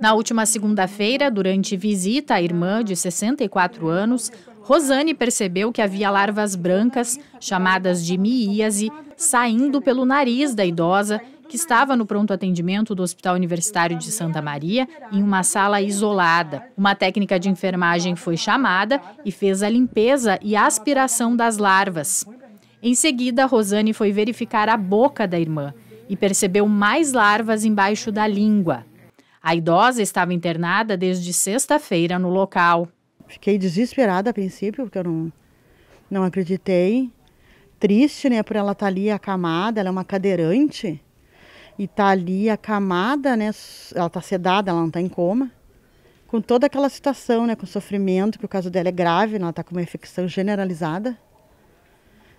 Na última segunda-feira, durante visita à irmã de 64 anos, Rosane percebeu que havia larvas brancas, chamadas de miíase, saindo pelo nariz da idosa, que estava no pronto atendimento do Hospital Universitário de Santa Maria, em uma sala isolada. Uma técnica de enfermagem foi chamada e fez a limpeza e aspiração das larvas. Em seguida, Rosane foi verificar a boca da irmã e percebeu mais larvas embaixo da língua. A idosa estava internada desde sexta-feira no local. Fiquei desesperada a princípio, porque eu não, não acreditei. Triste, né, por ela estar tá ali acamada, ela é uma cadeirante e tá ali acamada, né? Ela tá sedada, ela não tá em coma. Com toda aquela situação, né, com sofrimento, que o caso dela é grave, né, ela tá com uma infecção generalizada.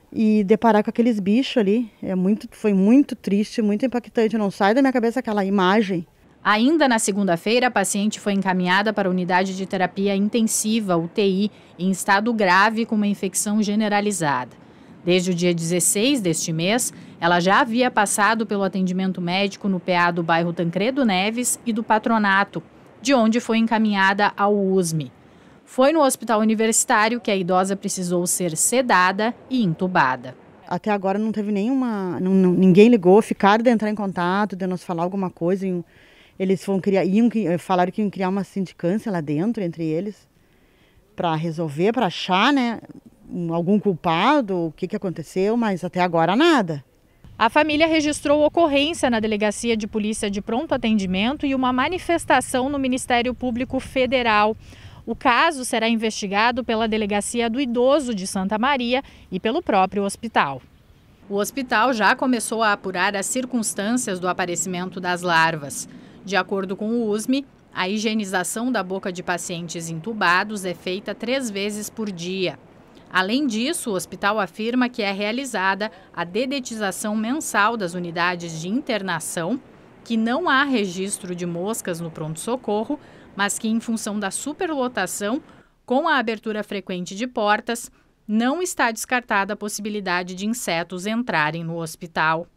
E deparar com aqueles bichos ali, é muito, foi muito triste, muito impactante, não sai da minha cabeça aquela imagem Ainda na segunda-feira, a paciente foi encaminhada para a unidade de terapia intensiva, UTI, em estado grave com uma infecção generalizada. Desde o dia 16 deste mês, ela já havia passado pelo atendimento médico no PA do bairro Tancredo Neves e do Patronato, de onde foi encaminhada ao USME. Foi no hospital universitário que a idosa precisou ser sedada e entubada até agora não teve nenhuma. não, ninguém ligou, ficaram de entrar em contato, de nos falar alguma coisa em, eles vão criar, iam, eh, falaram que iam criar uma sindicância lá dentro entre eles para resolver, para achar, né, algum culpado, o que, que aconteceu, mas até agora nada. A família registrou ocorrência na Delegacia de Polícia de Pronto Atendimento e uma manifestação no Ministério Público Federal. O caso será investigado pela Delegacia do Idoso de Santa Maria e pelo próprio hospital. O hospital já começou a apurar as circunstâncias do aparecimento das larvas. De acordo com o USME, a higienização da boca de pacientes intubados é feita três vezes por dia. Além disso, o hospital afirma que é realizada a dedetização mensal das unidades de internação, que não há registro de moscas no pronto-socorro, mas que, em função da superlotação, com a abertura frequente de portas, não está descartada a possibilidade de insetos entrarem no hospital.